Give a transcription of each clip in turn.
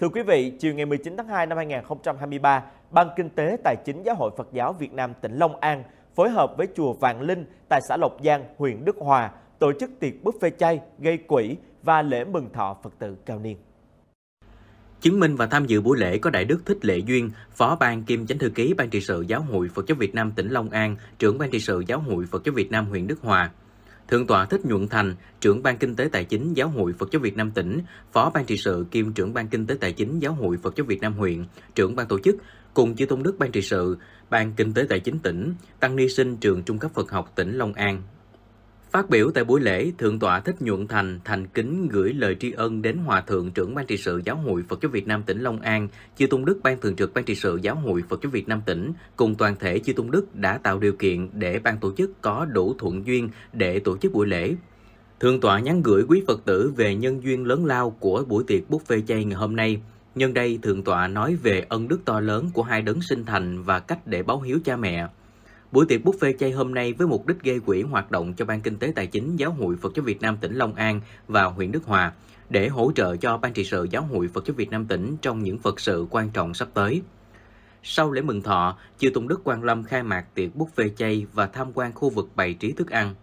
Thưa quý vị, chiều ngày 19 tháng 2 năm 2023, Ban Kinh tế Tài chính Giáo hội Phật giáo Việt Nam tỉnh Long An phối hợp với chùa Vạn Linh tại xã Lộc Giang, huyện Đức Hòa tổ chức tiệc buffet chay, gây quỹ và lễ mừng thọ Phật tử cao niên. Chứng minh và tham dự buổi lễ có Đại đức Thích Lệ Duyên, Phó ban kiêm chánh thư ký Ban trị sự Giáo hội Phật giáo Việt Nam tỉnh Long An, trưởng Ban trị sự Giáo hội Phật giáo Việt Nam huyện Đức Hòa, Thượng tọa Thích Nhuận Thành, trưởng ban kinh tế tài chính Giáo hội Phật giáo Việt Nam tỉnh, phó ban trị sự kiêm trưởng ban kinh tế tài chính Giáo hội Phật giáo Việt Nam huyện, trưởng ban tổ chức cùng chư tôn đức ban trị sự, ban kinh tế tài chính tỉnh, tăng ni sinh trường trung cấp Phật học tỉnh Long An Phát biểu tại buổi lễ, Thượng tọa Thích Nhuận Thành thành kính gửi lời tri ân đến Hòa thượng trưởng Ban trị sự Giáo hội Phật giáo Việt Nam tỉnh Long An, Chư Tôn Đức Ban thường trực Ban trị sự Giáo hội Phật giáo Việt Nam tỉnh cùng toàn thể Chư Tôn Đức đã tạo điều kiện để ban tổ chức có đủ thuận duyên để tổ chức buổi lễ. Thượng tọa nhắn gửi quý Phật tử về nhân duyên lớn lao của buổi tiệc buffet chay ngày hôm nay. Nhân đây, Thượng tọa nói về ân đức to lớn của hai đấng sinh thành và cách để báo hiếu cha mẹ. Buổi tiệc buffet chay hôm nay với mục đích gây quỹ hoạt động cho Ban Kinh tế Tài chính Giáo hội Phật giáo Việt Nam tỉnh Long An và huyện Đức Hòa để hỗ trợ cho Ban trị sự Giáo hội Phật giáo Việt Nam tỉnh trong những Phật sự quan trọng sắp tới. Sau lễ mừng thọ, Chư Tôn Đức Quang Lâm khai mạc tiệc buffet chay và tham quan khu vực bày trí thức ăn.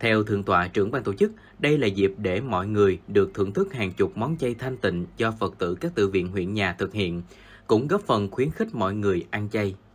Theo Thượng tọa trưởng ban tổ chức, đây là dịp để mọi người được thưởng thức hàng chục món chay thanh tịnh do Phật tử các tự viện huyện nhà thực hiện, cũng góp phần khuyến khích mọi người ăn chay.